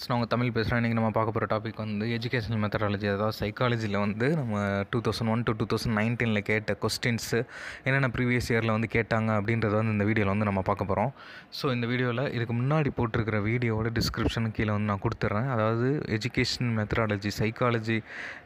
So நான் தமிழ் பேசுகிறோம் இன்றைக்கி நம்ம பார்க்க போகிற டாபிக் வந்து எஜுகேஷனல் மெத்தடாலஜி அதாவது சைக்காலஜியில் வந்து நம்ம two thousand one to two thousand நைன்டீனில் கேட்ட கொஸ்டின்ஸு என்னென்ன ப்ரீவியஸ் இயரில் வந்து கேட்டாங்க அப்படின்றத வந்து இந்த வீடியோவில் வந்து நம்ம பார்க்க போகிறோம் ஸோ இந்த வீடியோவில் இதுக்கு முன்னாடி போட்டிருக்கிற வீடியோவோட டிஸ்கிரிப்ஷனுக்கு கீழே வந்து நான் கொடுத்துட்றேன் அதாவது எஜுகேஷன் மெத்தடாலஜி சைக்காலஜி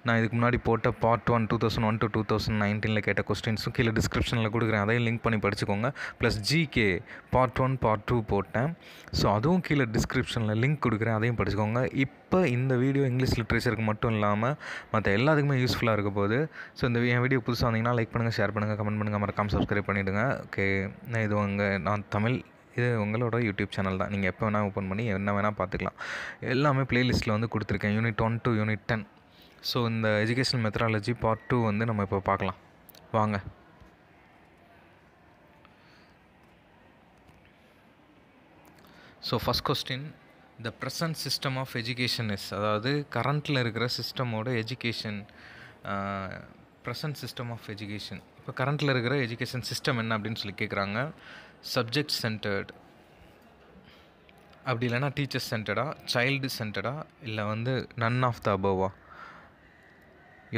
நான் இதுக்கு முன்னாடி போட்ட part one two thousand one to two thousand நைன்டீனில் கேட்ட கொஸ்டின்ஸும் கீழே டிஸ்கிரிப்ஷனில் கொடுக்குறேன் அதையும் லிங்க் பண்ணி படிச்சுக்கோங்க plus GK part one part two போட்டேன் ஸோ அதுவும் கீழே டிஸ்கிரிப்ஷனில் லிங்க் கொடுக்குறேன் அதையும் படிச்சுக்கோங்க இப்போ இந்த வீடியோ இங்கிலீஷ் லிட்ரேச்சருக்கு மட்டும் இல்லாமல் மற்ற எல்லாத்துக்குமே யூஸ்ஃபுல்லாக இருக்க போது ஸோ இந்த என் வீடியோ புதுசாக வந்தீங்கன்னா லைக் பண்ணுங்கள் ஷேர் பண்ணுங்கள் கமெண்ட் பண்ணுங்கள் மறக்காமல் சப்ஸ்கிரைப் பண்ணிவிடுங்க ஓகே இது உங்கள் நான் தமிழ் இது உங்களோட யூடியூப் சேனல் தான் நீங்கள் எப்போ வேணால் ஓப்பன் பண்ணி என்ன வேணால் பார்த்துக்கலாம் எல்லாமே ப்ளேலிஸ்ட்டில் வந்து கொடுத்துருக்கேன் unit one to unit ten so இந்த எஜுகேஷன் மெத்தடாலஜி பார்ட் டூ வந்து நம்ம இப்போ பார்க்கலாம் வாங்க so first question the present system of education is அதாவது கரண்ட்டில் இருக்கிற சிஸ்டமோட education present system of education இப்போ கரண்ட்டில் இருக்கிற எஜுகேஷன் சிஸ்டம் என்ன அப்படின்னு சொல்லி கேட்குறாங்க சப்ஜெக்ட் சென்டர்ட் அப்படி இல்லைனா டீச்சர் சென்டர்டா சைல்டு சென்டர்டா இல்லை வந்து நன் ஆஃப் த அபோவா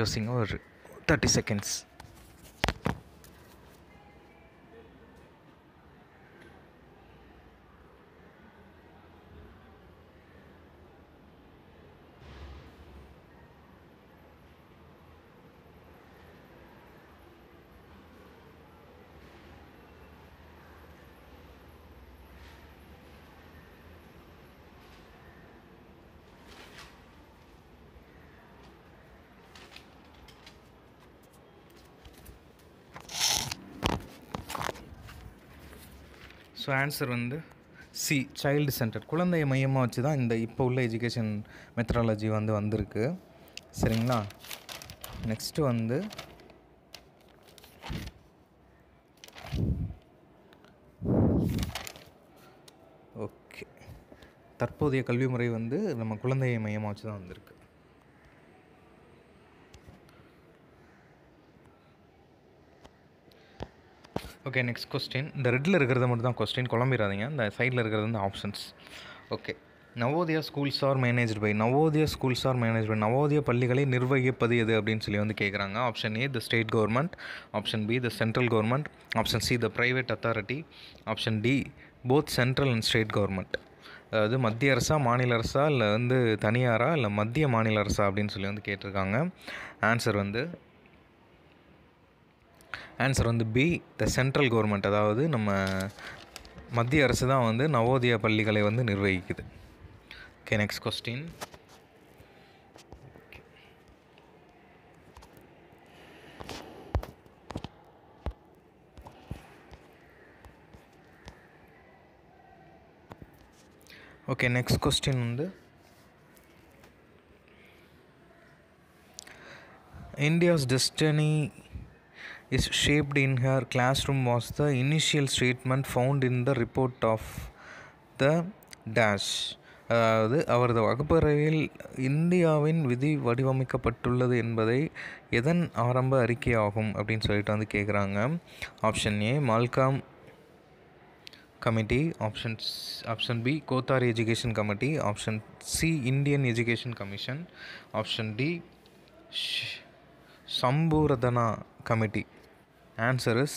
யோசிங்க ஒரு தேர்ட்டி செகண்ட்ஸ் ஸோ ஆன்சர் வந்து சி சைல்டு சென்டர் குழந்தையை மையமாக வச்சு தான் இந்த இப்போ உள்ள எஜுகேஷன் மெத்தடாலஜி வந்து வந்திருக்கு சரிங்களா நெக்ஸ்ட்டு வந்து ஓகே தற்போதைய கல்வி முறை வந்து நம்ம குழந்தையை மையமாக வச்சு தான் வந்திருக்கு ஓகே நெக்ஸ்ட் கொஸ்டின் இந்த ரெட்டில் இருக்கிறது மட்டும் தான் கொஸ்டின் குழம்பிடாதீங்க இந்த சைடில் இருக்கிறது வந்து options okay Navodaya schools are manage by Navodaya schools are manage by Navodaya பள்ளிகளை நிர்வகிப்பது எது அப்படின்னு சொல்லி வந்து கேட்குறாங்க option A the state government option B the central government option C the private authority option D both central and state government அதாவது மத்திய அரசா மாநில அரசா இல்லை வந்து தனியாரா இல்லை மத்திய மாநில அரசா அப்படின்னு சொல்லி வந்து கேட்டிருக்காங்க ஆன்சர் வந்து ஆன்சர் வந்து பி த சென்ட்ரல் கவர்மெண்ட் அதாவது நம்ம மத்திய அரசு தான் வந்து நவோதயா பள்ளிகளை வந்து நிர்வகிக்குது okay next question okay next question வந்து India's destiny is shaped in her classroom was the initial statement found in the report of the dash அதாவது அவரது வகுப்பறையில் இந்தியாவின் விதி வடிவமைக்கப்பட்டுள்ளது என்பதை எதன் ஆரம்ப அறிக்கையாகும் அப்படின்னு சொல்லிட்டு வந்து கேட்குறாங்க option A Malcolm committee option option B Kothari education committee option C Indian education commission option D சம்பூரதனா committee Answer is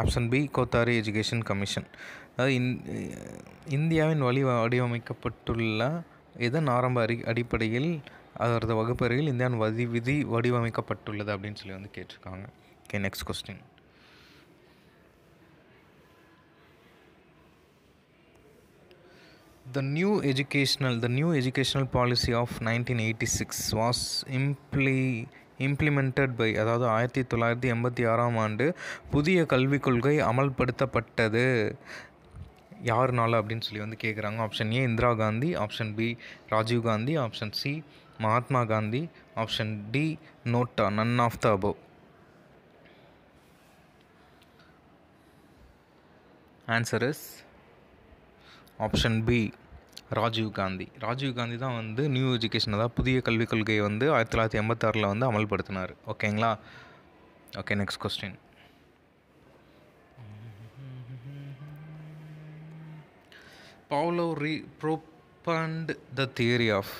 option B Kothari education commission அதாவது இந் இந்தியாவின் வழி வடிவமைக்கப்பட்டுள்ள இதன் ஆரம்ப அறி அடிப்படையில் அதரது வகுப்பறையில் இந்தியாவின் வதி விதி வடிவமைக்கப்பட்டுள்ளது அப்படின்னு சொல்லி வந்து கேட்டிருக்காங்க okay next question new educational the new educational policy of nineteen eighty six was imply implemented by அதாவது ஆயிரத்தி தொள்ளாயிரத்தி எண்பத்தி ஆறாம் ஆண்டு புதிய கல்விக் கொள்கை அமல்படுத்தப்பட்டது யாருனால அப்படின்னு சொல்லி வந்து கேட்குறாங்க option A Indira Gandhi option B Rajiv Gandhi option C Mahatma Gandhi option D NOTA none of the above answer is option B Rajiv Gandhi Rajiv Gandhi தான் வந்து நியூ எஜுகேஷன் அதாவது புதிய கல்விக் கொள்கையை வந்து ஆயிரத்தி தொள்ளாயிரத்தி எண்பத்தாறில் வந்து அமல்படுத்தினார் ஓகேங்களா okay next question Pavlov re propound the theory of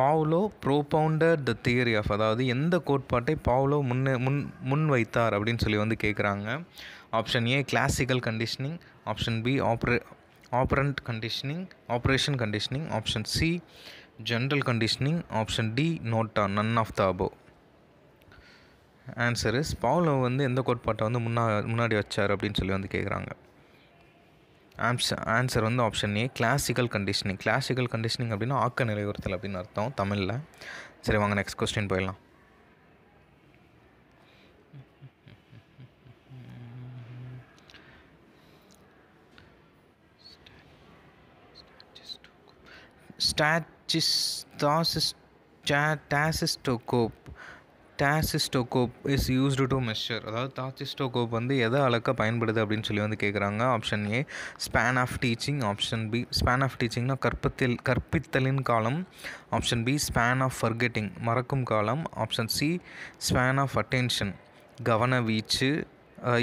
Pavlov propounder the theory of அதாவது எந்த கோட்பாட்டை பாவ்லோ முன்னே முன் முன் வைத்தார் அப்படின்னு சொல்லி வந்து கேட்குறாங்க option A classical conditioning option B ஆப்ரே operant conditioning operation conditioning option C general conditioning option D NOTA none of the above answer is Pavlov வந்து எந்த கோட்பாட்டை வந்து முன்னா முன்னாடி வச்சார் அப்படின்னு சொல்லி வந்து கேட்குறாங்க ஆன்ஸ் ஆன்சர் வந்து option A classical conditioning classical conditioning அப்படின்னா ஆக்க நிலைவுறுத்தல் அப்படின்னு அர்த்தம் தமிழில் சரி வாங்க நெக்ஸ்ட் கொஸ்டின் போயிடலாம் tachistoscope tachistoscope is used to measure அதாவது டாசிஸ்டோகோப் வந்து எதை அளக்க பயன்படுது அப்படின்னு சொல்லி வந்து கேட்குறாங்க option A span of teaching option B span of டீச்சிங்னா கற்பித்தல் கற்பித்தலின் காலம் option B span of forgetting மறக்கும் காலம் option C span of attention கவன வீச்சு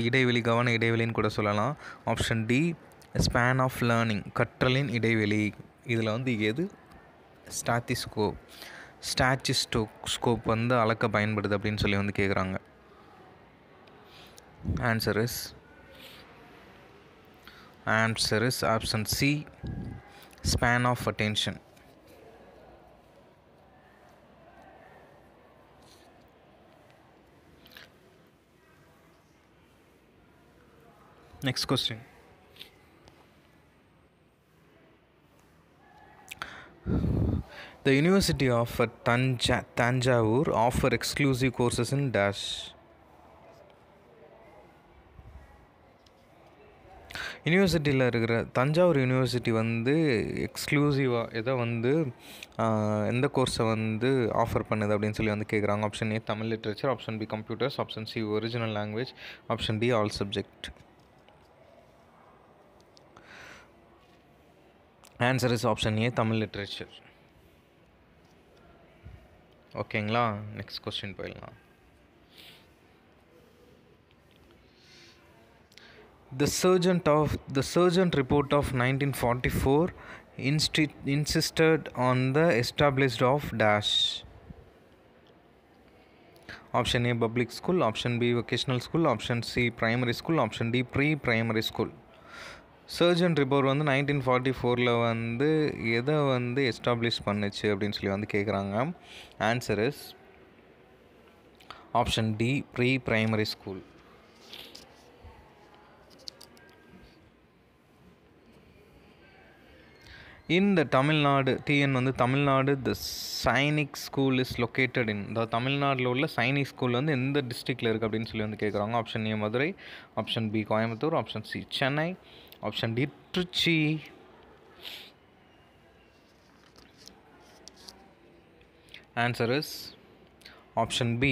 இடைவெளி கவன இடைவெளின்னு கூட சொல்லலாம் option D span of learning கற்றலின் இடைவெளி இதில் வந்து எது ஸ்டாத்திஸ்கோப் ஸ்டாச்சிஸ்டோ ஸ்கோப் வந்து அளக்க பயன்படுது அப்படின்னு சொல்லி வந்து கேட்குறாங்க answer is answer is option C span of attention next question The University of Tanja- Tanjavur offer exclusive courses in Dash. யூனிவர்சிட்டியில் இருக்கிற தஞ்சாவூர் யூனிவர்சிட்டி வந்து எக்ஸ்க்ளூசிவாக எதை வந்து எந்த கோர்ஸை வந்து ஆஃபர் பண்ணுது அப்படின்னு சொல்லி வந்து கேட்குறாங்க option A Tamil literature option B computers option C original language option D all subject answer is option A Tamil literature Next question, question போயிடலாம் The surgeon of the surgeon report of 1944 insti- insisted on the established of dash. Option A public school, option B vocational school, option C primary school, option D pre primary school. Surgeon report வந்து nineteen forty ஃபோரில் வந்து எதை வந்து establish பண்ணுச்சு அப்படின்னு சொல்லி வந்து கேட்குறாங்க answer is option D pre primary school in the Tamil Nadu TN வந்து Tamil Nadu the Sainik school is located in the தமிழ்நாட்டில் உள்ள சைனிக் ஸ்கூல் வந்து எந்த டிஸ்ட்ரிக்டில் இருக்குது அப்படின்னு சொல்லி வந்து கேட்குறாங்க option A Madurai option B Coimbatore option C Chennai option D Trichy answer is option B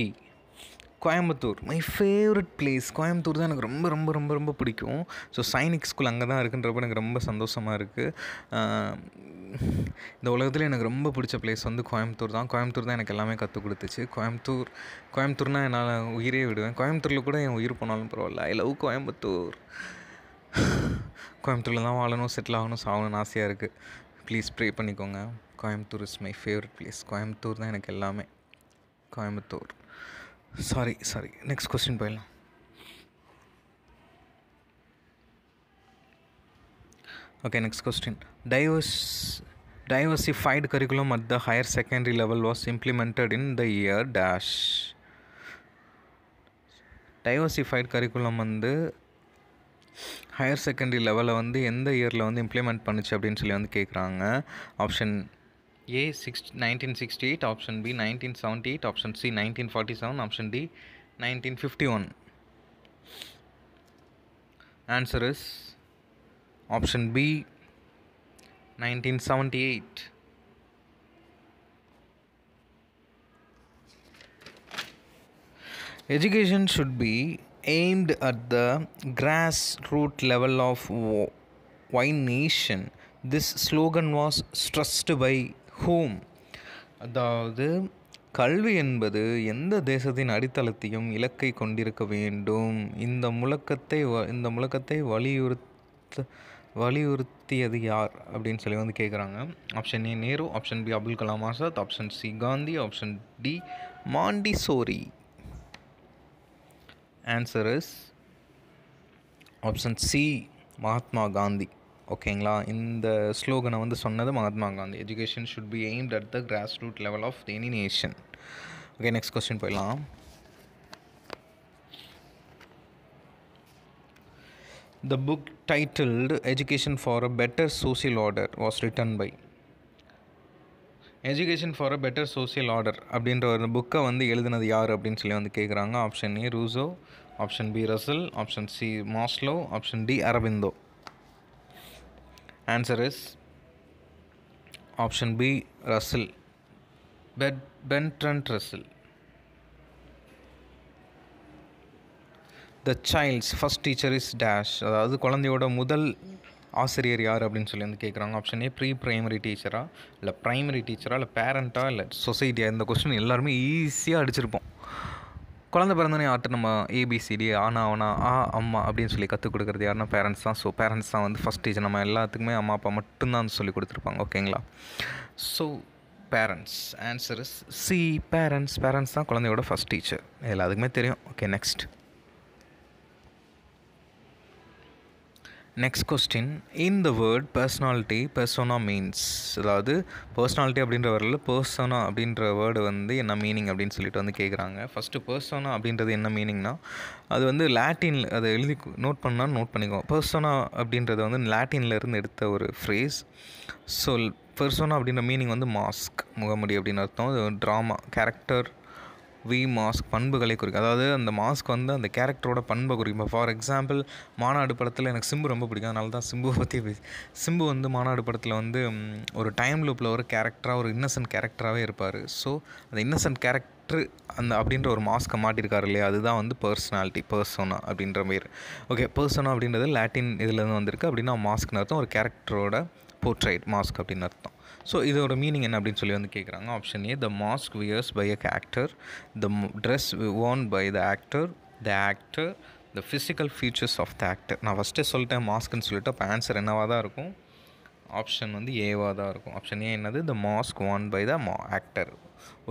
Coimbatore my favourite place Coimbatore தான் எனக்கு ரொம்ப ரொம்ப ரொம்ப ரொம்ப பிடிக்கும் ஸோ சைனிக் ஸ்கூல் அங்கே தான் இருக்குன்றப்ப எனக்கு ரொம்ப சந்தோஷமாக இருக்குது இந்த உலகத்தில் எனக்கு ரொம்ப பிடிச்ச பிளேஸ் வந்து கோயம்புத்தூர் தான் கோயம்புத்தூர் தான் எனக்கு எல்லாமே கற்றுக் கொடுத்துச்சு கோயம்புத்தூர் கோயம்புத்தூர்னால் என்னால் உயிரே விடுவேன் கோயம்புத்தூரில் கூட என் உயிர் போனாலும் பரவாயில்ல ஐ லவ் கோயம்புத்தூர் கோயம்புத்தூரில் தான் வாழணும் செட்டில் ஆகணும் சாகணும்னு ஆசையாக இருக்குது ப்ளீஸ் ப்ரே பண்ணிக்கோங்க Coimbatore is my favourite place Coimbatore தான் எனக்கு எல்லாமே Coimbatore sorry sorry next question போயிடலாம் okay next question diverse diversified curriculum at the higher secondary level was implemented in the year dash diversified curriculum வந்து ஹையர் செகண்டரி லெவலில் வந்து எந்த இயரில் வந்து இம்ப்ளிமெண்ட் பண்ணுச்சு அப்படின்னு சொல்லி வந்து கேட்குறாங்க option A six nineteen sixty eight option B nineteen seventy eight option C nineteen forty seven option D nineteen fifty one answer is option B nineteen seventy eight education should be aimed at the grassroots level of wine nation. This slogan was stressed by whom? அதாவது கல்வி என்பது எந்த தேசத்தின் அடித்தளத்தையும் இலக்கை கொண்டிருக்க வேண்டும் இந்த முழக்கத்தை இந்த முழக்கத்தை வலியுறுத்த வலியுறுத்தியது யார் அப்படின்னு சொல்லி வந்து கேட்குறாங்க option A Nehru option B Abdul Kalam Azad option C Gandhi option D Montessori answer is option C Mahatma Gandhi ஓகேங்களா இந்த ஸ்லோகனை வந்து சொன்னது Mahatma Gandhi education should be aimed at the grass root level of any nation okay next question போயிடலாம் The book titled Education for a Better Social Order was written by education for a better social order அப்படின்ற ஒரு புக்கை வந்து எழுதினது யார் அப்படின்னு சொல்லி வந்து கேட்குறாங்க option A Rousseau option B Russell option C Maslow option D Aurobindo answer is option B Russell Bert Bertrand Russell the child's first teacher is dash அதாவது குழந்தையோட முதல் ஆசிரியர் யார் அப்படின்னு சொல்லி வந்து கேட்குறாங்க ஆப்ஷன் ஏ ப்ரீ ப்ரைமரி டீச்சராக இல்லை ப்ரைமரி டீச்சராக இல்லை பேரண்ட்டாக இல்லை சொசைட்டியாக இந்த கொஸ்டின் எல்லாருமே ஈஸியாக அடிச்சிருப்போம் குழந்த பிறந்தனே ஆட்டு நம்ம ஏபிசிடி ஆனா ஆனா ஆ அம்மா அப்படின்னு சொல்லி கற்றுக் கொடுக்குறது யாருன்னா பேரண்ட்ஸ் தான் ஸோ பேரண்ட்ஸ் தான் வந்து ஃபஸ்ட் டீச்சர் நம்ம எல்லாத்துக்குமே அம்மா அப்பா மட்டும்தான் சொல்லி கொடுத்துருப்பாங்க ஓகேங்களா so parents answer is C parents parents தான் குழந்தையோட ஃபஸ்ட் டீச்சர் எல்லாத்துக்குமே தெரியும் okay next next question in the word personality persona means அதாவது பர்சனாலிட்டி அப்படின்ற வரல பர்சோனா அப்படின்ற வேர்டு வந்து என்ன மீனிங் அப்படின்னு சொல்லிட்டு வந்து கேட்குறாங்க ஃபஸ்ட்டு பர்சோனா அப்படின்றது என்ன மீனிங்னா அது வந்து லாட்டினில் அதை எழுதி நோட் பண்ணால் நோட் பண்ணிக்குவோம் பர்சோனா அப்படின்றது வந்து லாட்டின்லேருந்து எடுத்த ஒரு ஃப்ரேஸ் ஸோ பர்சோனா அப்படின்ற மீனிங் வந்து மாஸ்க் முகமுடி அப்படின்னு அர்த்தம் ட்ராமா கேரக்டர் வி மாஸ்க் பண்புகளை குறிக்கும் அதாவது அந்த மாஸ்க் வந்து அந்த கேரக்டரோட பண்பை குறிக்கும் இப்போ ஃபார் எக்ஸாம்பிள் மாநாடு படத்தில் எனக்கு சிம்பு ரொம்ப பிடிக்கும் அதனால தான் சிம்புவை பற்றி பேசி சிம்பு வந்து மாநாடு படத்தில் வந்து ஒரு டைம் லூப்பில் ஒரு கேரக்டராக ஒரு இன்னசென்ட் கேரக்டராகவே இருப்பார் ஸோ அந்த இன்னசென்ட் கேரக்டர் அந்த அப்படின்ற ஒரு மாஸ்க்கை மாட்டியிருக்காரு இல்லையா அதுதான் வந்து பர்சனாலிட்டி பர்சோனா அப்படின்ற பேர் ஓகே பர்சனா அப்படின்றது லாட்டின் இதுலேருந்து வந்திருக்கு அப்படின்னா மாஸ்க்னு அர்த்தம் ஒரு கேரக்டரோட போர்ட்ரைட் மாஸ்க் அப்படின்னு அர்த்தம் ஸோ இதோட மீனிங் என்ன அப்படின்னு சொல்லி வந்து கேட்குறாங்க option A the mask wears by a actor the dress own by the actor the actor the physical features of the actor நான் ஃபஸ்ட்டே சொல்லிட்டேன் மாஸ்க்குன்னு சொல்லிட்டு அப்போ ஆன்சர் என்னவாக தான் இருக்கும் ஆப்ஷன் வந்து ஏவாக தான் இருக்கும் ஆப்ஷன் ஏ என்னது த மாஸ்க் வான் பை த மா ஆக்டர்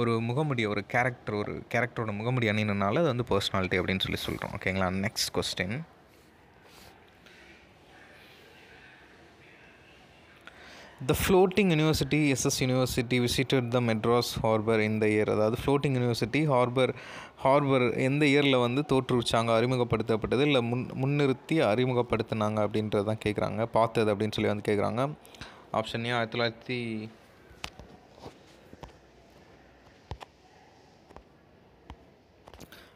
ஒரு முகமுடி ஒரு கேரக்டர் ஒரு கேரக்டரோட முகமுடி அணினால அது வந்து பர்சனாலிட்டி அப்படின்னு சொல்லி சொல்கிறோம் ஓகேங்களா next question the floating university SS university visited the Madras harbour இந்த இயர் அதாவது ஃப்ளோட்டிங் யூனிவர்சிட்டி ஹார்பர் ஹார்பர் எந்த இயரில் வந்து தோற்றுவிச்சாங்க அறிமுகப்படுத்தப்பட்டது இல்லை முன் முன்னிறுத்தி அறிமுகப்படுத்தினாங்க அப்படின்றது தான் கேட்குறாங்க பார்த்தது அப்படின்னு சொல்லி வந்து கேட்குறாங்க ஆப்ஷன் ஏ ஆயிரத்தி தொள்ளாயிரத்தி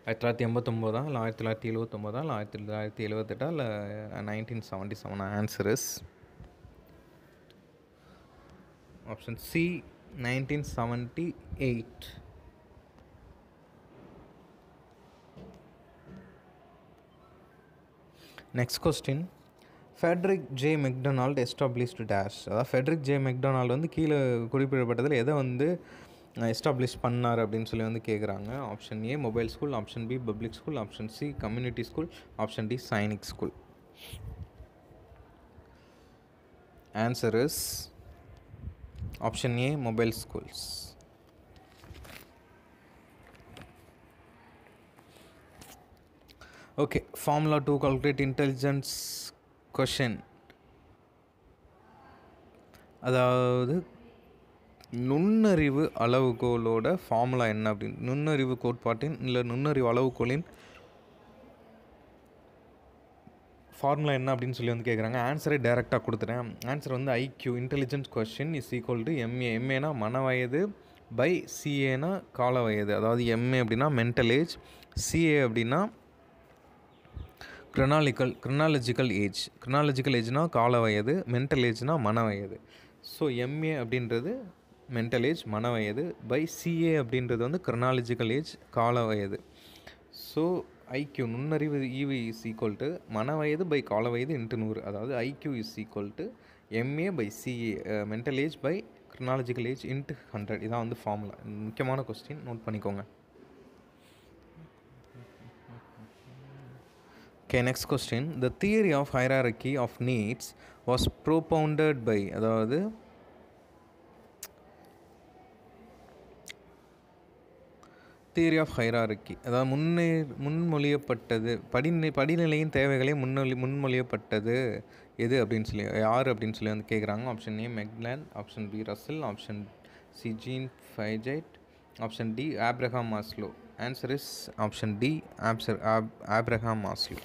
ஆயிரத்தி தொள்ளாயிரத்தி எண்பத்தொம்போதா இல்லை ஆயிரத்தி தொள்ளாயிரத்தி எழுபத்தொம்போதா இல்லை ஆயிரத்தி தொள்ளாயிரத்தி எழுபத்தெட்டா இல்லை nineteen seventy seven answers option C nineteen seventy eight next question Frederick J McDonald established dash அதாவது ஃபெட்ரிக் ஜே மெக்டொனால்ட் வந்து கீழே குறிப்பிடப்பட்டதில் எதை வந்து எஸ்டாப்ளிஷ் பண்ணார் அப்படின்னு சொல்லி வந்து கேட்குறாங்க option A mobile school option B public school option C community school option D Sainik school answer is option A mobile schools okay formula to calculate intelligence quotient அதாவது நுண்ணறிவு அளவுகோலோட ஃபார்முலா என்ன அப்படின்னு நுண்ணறிவு கோட்பாட்டின் இல்லை நுண்ணறிவு அளவுகோலின் ஃபார்முலா என்ன அப்படின்னு சொல்லி வந்து கேட்குறாங்க ஆன்சரே டேரெக்டாக கொடுத்துட்டேன் ஆன்சர் வந்து IQ intelligence quotient is equal to MA எம்ஏனா மன வயது பை சிஏனா கால வயது அதாவது எம்ஏ அப்படின்னா மென்டல் ஏஜ் சிஏ அப்படின்னா க்ரனாலிக்கல் க்ரனாலஜிக்கல் ஏஜ் க்ரனாலஜிக்கல் ஏஜ்னால் கால வயது மென்டல் ஏஜ்னால் மன வயது ஸோ எம்ஏ அப்படின்றது மென்டல் ஏஜ் மன வயது பை சிஏ அப்படின்றது வந்து க்ரனாலஜிக்கல் ஏஜ் கால வயது ஸோ ஐக்யூ நுண்ணறிவு ஈவி இஸ் ஈக்குவல் டு மன வயது பை கால வயது இன்ட்டு நூறு அதாவது IQ is equal to MA by CA mental age by chronological age into hundred இதான் வந்து ஃபார்முலா முக்கியமான கொஸ்டின் நோட் பண்ணிக்கோங்க okay next question the theory of hierarchy of needs was propounded by அதாவது theory of hierarchy அதாவது முன்னே முன்மொழியப்பட்டது படிநிலை படிநிலையின் தேவைகளை முன்னொழி முன்மொழியப்பட்டது எது அப்படின்னு சொல்லி யார் அப்படின்னு சொல்லி வந்து கேட்குறாங்க option A McLean option B Russell option C Jean Piaget option D Abraham Maslow answer is option D option of Abraham Maslow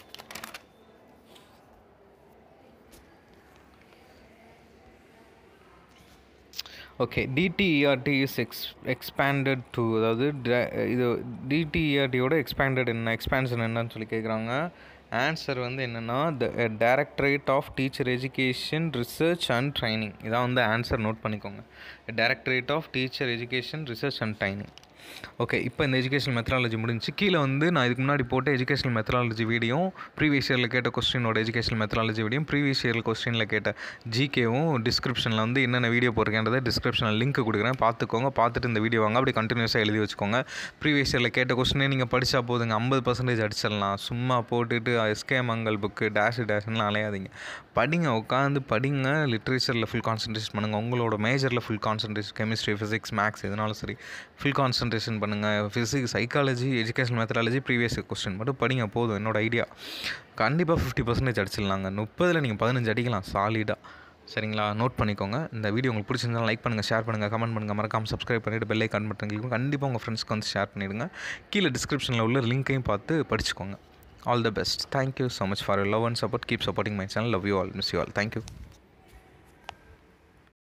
okay DTERT is ex expanded to அதாவது இது டிடிஇஆர்டியோட e எக்ஸ்பேண்டட் என்ன எக்ஸ்பேன்ஷன் என்னன்னு சொல்லி கேட்குறாங்க answer வந்து என்னென்னா the directorate of teacher education research and training இதான் வந்து ஆன்சர் நோட் பண்ணிக்கோங்க directorate of teacher education research and training okay இப்போ இந்த எஜுகேஷனல் மெத்தடாலஜி முடிஞ்சு கீழே வந்து நான் இதுக்கு முன்னாடி போட்ட எஜுகேஷனல் மெத்தடாலஜி வீடியோ ப்ரீவியஸ் இயரில் கேட்ட கொஸ்டினோட educational methodology video previous year கொஸ்டினில் கேட்ட ஜிகேவும் டிஸ்கிரிப்ஷனில் வந்து என்னென்ன வீடியோ போட்டிருக்கேன்றதை டிஸ்கிரிப்ஷனில் லிங்க் கொடுக்குறேன் பார்த்துக்கோங்க பார்த்துட்டு இந்த வீடியோ வாங்க அப்படி கண்டினியூஸாக எழுதி வச்சுக்கோங்க ப்ரீவியஸ் இயரில் கேட்ட கொஸ்டினே நீங்கள் படித்தா போதுங்க ஐம்பது பர்சன்டேஜ் அடிச்சிடலாம் சும்மா போட்டுட்டு எஸ்கே மங்கல் புக்கு டேஷ் டேஷ்லாம் அலையாதீங்க படிங்க உட்காந்து படிங்க லிட்ரேச்சரில் ஃபுல் கான்சன்ட்ரேஷன் பண்ணுங்கள் உங்களோட மேஜரில் full concentration chemistry physics maths எதனாலும் சரி ஃபுல் கான்சன்ட்ரேஷன் கான்சன்ட்ரேஷன் பண்ணுங்கள் physics psychology education methodology previous question மட்டும் படிங்க போதும் என்னோடய ஐடியா கண்டிப்பாக ஃபிஃப்டி பர்சன்டேஜ் அடிச்சிடலாங்க முப்பதில் நீங்கள் பதினஞ்சு அடிக்கலாம் சாலிடாக சரிங்களா நோட் பண்ணிக்கோங்க இந்த வீடியோ உங்களுக்கு பிடிச்சிருந்தாலும் லைக் பண்ணுங்கள் ஷேர் பண்ணுங்கள் கமெண்ட் பண்ணுங்கள் மறக்காமல் சப்ஸ்கிரைப் பண்ணிவிட்டு பெல்லை கன் பண்ணுறீங்க கண்டிப்பாக உங்கள் ஃப்ரெண்ட்ஸ்க்கு வந்து ஷேர் பண்ணிவிடுங்க கீழே டிஸ்கிரிப்ஷனில் உள்ள லிங்க்கையும் பார்த்து படிச்சுக்கோங்க all the best thank you so much for you love and support keep supporting my channel love you all miss you all thank you